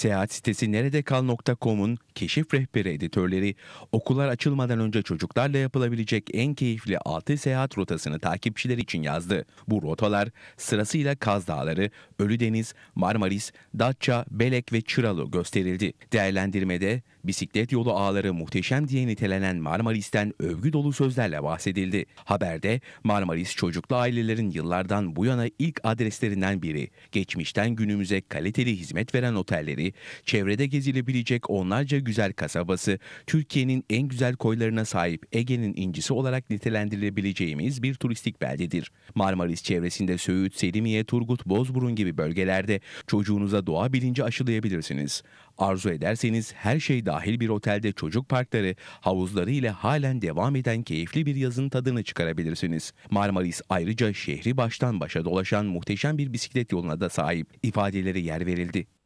Seyahat sitesi neredekal.com'un keşif rehberi editörleri okullar açılmadan önce çocuklarla yapılabilecek en keyifli 6 seyahat rotasını takipçiler için yazdı. Bu rotalar sırasıyla Kaz Dağları, Ölüdeniz, Marmaris, Datça, Belek ve Çıralı gösterildi. Değerlendirmede bisiklet yolu ağları muhteşem diye nitelenen Marmaris'ten övgü dolu sözlerle bahsedildi. Haberde Marmaris çocuklu ailelerin yıllardan bu yana ilk adreslerinden biri. Geçmişten günümüze kaliteli hizmet veren otelleri, çevrede gezilebilecek onlarca güzel kasabası, Türkiye'nin en güzel koylarına sahip Ege'nin incisi olarak nitelendirilebileceğimiz bir turistik beldedir. Marmaris çevresinde Söğüt, Selimiye, Turgut, Bozburun gibi bölgelerde çocuğunuza doğa bilinci aşılayabilirsiniz. Arzu ederseniz her şey dahil bir otelde çocuk parkları, havuzları ile halen devam eden keyifli bir yazın tadını çıkarabilirsiniz. Marmaris ayrıca şehri baştan başa dolaşan muhteşem bir bisiklet yoluna da sahip ifadeleri yer verildi.